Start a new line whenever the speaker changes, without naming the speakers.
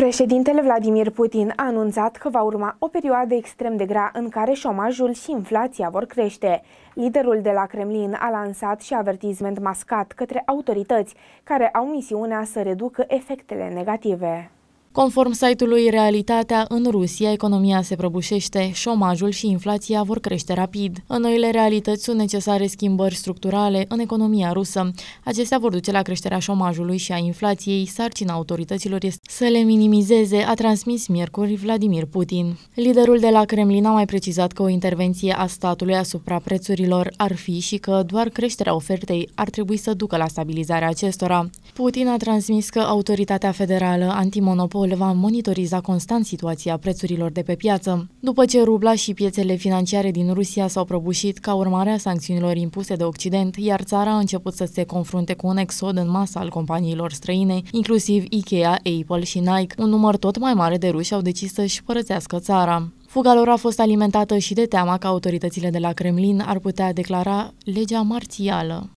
Președintele Vladimir Putin a anunțat că va urma o perioadă extrem de grea în care șomajul și inflația vor crește. Liderul de la Kremlin a lansat și avertisment mascat către autorități care au misiunea să reducă efectele negative.
Conform site-ului Realitatea, în Rusia economia se prăbușește, șomajul și inflația vor crește rapid. În noile realități sunt necesare schimbări structurale în economia rusă. Acestea vor duce la creșterea șomajului și a inflației. Sarcina autorităților este să le minimizeze, a transmis miercuri Vladimir Putin. Liderul de la Kremlin a mai precizat că o intervenție a statului asupra prețurilor ar fi și că doar creșterea ofertei ar trebui să ducă la stabilizarea acestora. Putin a transmis că autoritatea federală antimonopol va monitoriza constant situația prețurilor de pe piață. După ce rubla și piețele financiare din Rusia s-au prăbușit ca urmare a sancțiunilor impuse de Occident, iar țara a început să se confrunte cu un exod în masă al companiilor străine, inclusiv Ikea, Apple și Nike, un număr tot mai mare de ruși au decis să-și părățească țara. Fuga lor a fost alimentată și de teama că autoritățile de la Kremlin ar putea declara legea marțială.